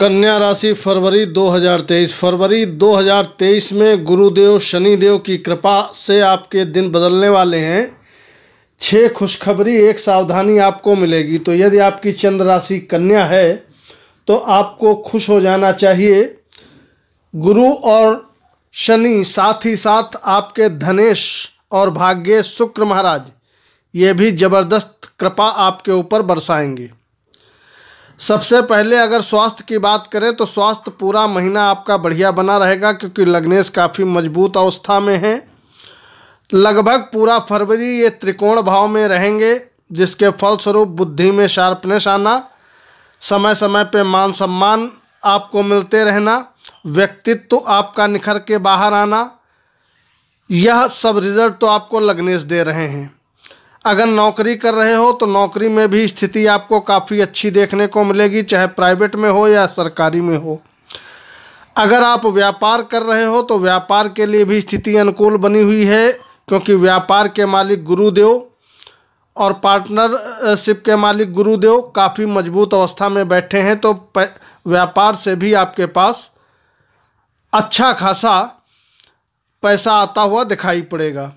कन्या राशि फरवरी 2023 फरवरी 2023 में गुरुदेव शनिदेव की कृपा से आपके दिन बदलने वाले हैं छः खुशखबरी एक सावधानी आपको मिलेगी तो यदि आपकी चंद्र राशि कन्या है तो आपको खुश हो जाना चाहिए गुरु और शनि साथ ही साथ आपके धनेश और भाग्य शुक्र महाराज ये भी ज़बरदस्त कृपा आपके ऊपर बरसाएंगे सबसे पहले अगर स्वास्थ्य की बात करें तो स्वास्थ्य पूरा महीना आपका बढ़िया बना रहेगा क्योंकि लग्नेश काफ़ी मजबूत अवस्था में हैं लगभग पूरा फरवरी ये त्रिकोण भाव में रहेंगे जिसके फलस्वरूप बुद्धि में शार्पनेस आना समय समय पे मान सम्मान आपको मिलते रहना व्यक्तित्व तो आपका निखर के बाहर आना यह सब रिज़ल्ट तो आपको लग्नेश दे रहे हैं अगर नौकरी कर रहे हो तो नौकरी में भी स्थिति आपको काफ़ी अच्छी देखने को मिलेगी चाहे प्राइवेट में हो या सरकारी में हो अगर आप व्यापार कर रहे हो तो व्यापार के लिए भी स्थिति अनुकूल बनी हुई है क्योंकि व्यापार के मालिक गुरुदेव और पार्टनरशिप के मालिक गुरुदेव काफ़ी मजबूत अवस्था में बैठे हैं तो व्यापार से भी आपके पास अच्छा खासा पैसा आता हुआ दिखाई पड़ेगा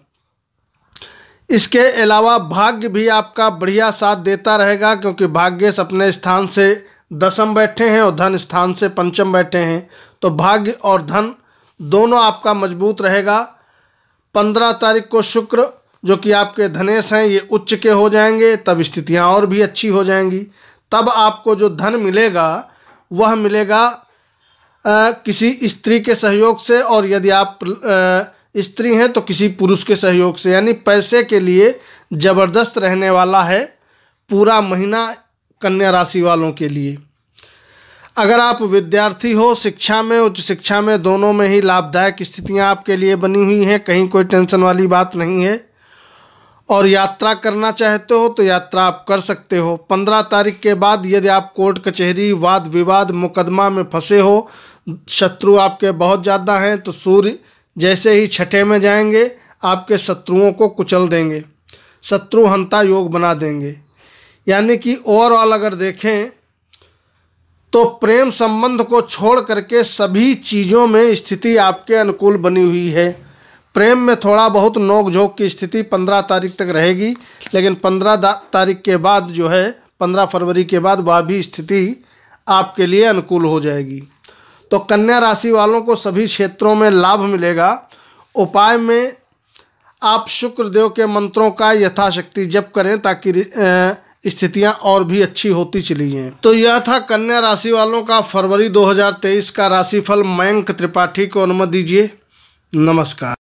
इसके अलावा भाग्य भी आपका बढ़िया साथ देता रहेगा क्योंकि भाग्य अपने स्थान से दसम बैठे हैं और धन स्थान से पंचम बैठे हैं तो भाग्य और धन दोनों आपका मजबूत रहेगा पंद्रह तारीख को शुक्र जो कि आपके धनेश हैं ये उच्च के हो जाएंगे तब स्थितियां और भी अच्छी हो जाएंगी तब आपको जो धन मिलेगा वह मिलेगा आ, किसी स्त्री के सहयोग से और यदि आप आ, स्त्री हैं तो किसी पुरुष के सहयोग से यानी पैसे के लिए ज़बरदस्त रहने वाला है पूरा महीना कन्या राशि वालों के लिए अगर आप विद्यार्थी हो शिक्षा में उच्च शिक्षा में दोनों में ही लाभदायक स्थितियां आपके लिए बनी हुई हैं कहीं कोई टेंशन वाली बात नहीं है और यात्रा करना चाहते हो तो यात्रा आप कर सकते हो पंद्रह तारीख के बाद यदि आप कोर्ट कचहरी वाद विवाद मुकदमा में फंसे हो शत्रु आपके बहुत ज़्यादा हैं तो सूर्य जैसे ही छठे में जाएंगे आपके शत्रुओं को कुचल देंगे शत्रु हंता योग बना देंगे यानी कि ओवरऑल अगर देखें तो प्रेम संबंध को छोड़ करके सभी चीज़ों में स्थिति आपके अनुकूल बनी हुई है प्रेम में थोड़ा बहुत नोकझोंक की स्थिति पंद्रह तारीख तक रहेगी लेकिन पंद्रह तारीख के बाद जो है पंद्रह फरवरी के बाद वह भी स्थिति आपके लिए अनुकूल हो जाएगी तो कन्या राशि वालों को सभी क्षेत्रों में लाभ मिलेगा उपाय में आप शुक्र देव के मंत्रों का यथाशक्ति जप करें ताकि स्थितियां और भी अच्छी होती चली जाएं तो यह था कन्या राशि वालों का फरवरी 2023 का राशिफल मयंक त्रिपाठी को अनुमति दीजिए नमस्कार